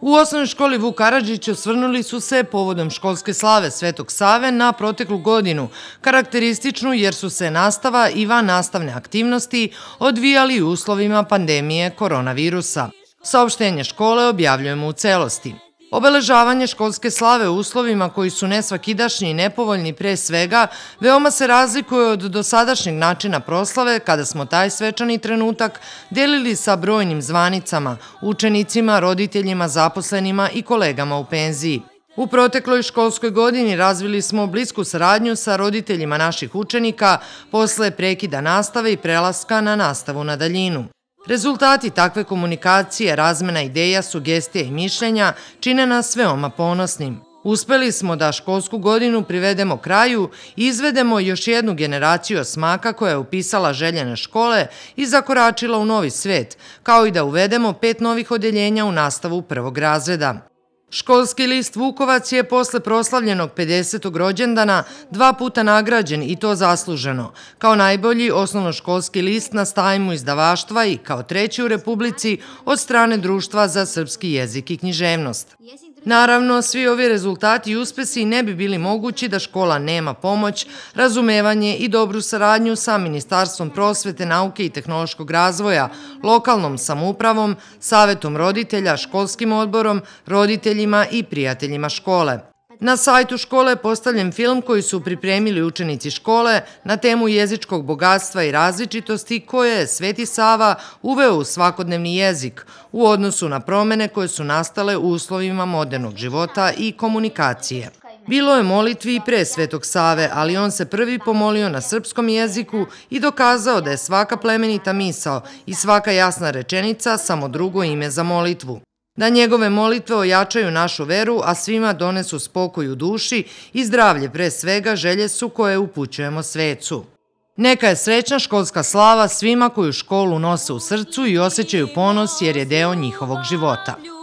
U osnovnoj školi Vuk Karadžić osvrnuli su se povodom školske slave Svetog Save na proteklu godinu, karakterističnu jer su se nastava i van nastavne aktivnosti odvijali u uslovima pandemije koronavirusa. Saopštenje škole objavljujemo u celosti. Obeležavanje školske slave u uslovima koji su nesvakidašnji i nepovoljni pre svega veoma se razlikuje od dosadašnjeg načina proslave kada smo taj svečani trenutak delili sa brojnim zvanicama, učenicima, roditeljima, zaposlenima i kolegama u penziji. U protekloj školskoj godini razvili smo blisku saradnju sa roditeljima naših učenika posle prekida nastave i prelaska na nastavu na daljinu. Rezultati takve komunikacije, razmena ideja, sugestija i mišljenja čine nas veoma ponosnim. Uspeli smo da školsku godinu privedemo kraju i izvedemo još jednu generaciju osmaka koja je upisala željene škole i zakoračila u novi svet, kao i da uvedemo pet novih odeljenja u nastavu prvog razreda. Školski list Vukovac je posle proslavljenog 50. rođendana dva puta nagrađen i to zasluženo, kao najbolji osnovnoškolski list na stajmu izdavaštva i kao treći u Republici od strane Društva za srpski jezik i književnost. Naravno, svi ovi rezultati i uspesi ne bi bili mogući da škola nema pomoć, razumevanje i dobru saradnju sa Ministarstvom prosvete, nauke i tehnološkog razvoja, lokalnom samupravom, savetom roditelja, školskim odborom, roditeljima i prijateljima škole. Na sajtu škole je postavljen film koji su pripremili učenici škole na temu jezičkog bogatstva i različitosti koje je Sveti Sava uveo u svakodnevni jezik u odnosu na promene koje su nastale u uslovima modernog života i komunikacije. Bilo je molitvi i pre Svetog Save, ali on se prvi pomolio na srpskom jeziku i dokazao da je svaka plemenita misao i svaka jasna rečenica samo drugo ime za molitvu da njegove molitve ojačaju našu veru, a svima donesu spokoj u duši i zdravlje pre svega želje su koje upućujemo svecu. Neka je srećna školska slava svima koju školu nose u srcu i osjećaju ponos jer je deo njihovog života.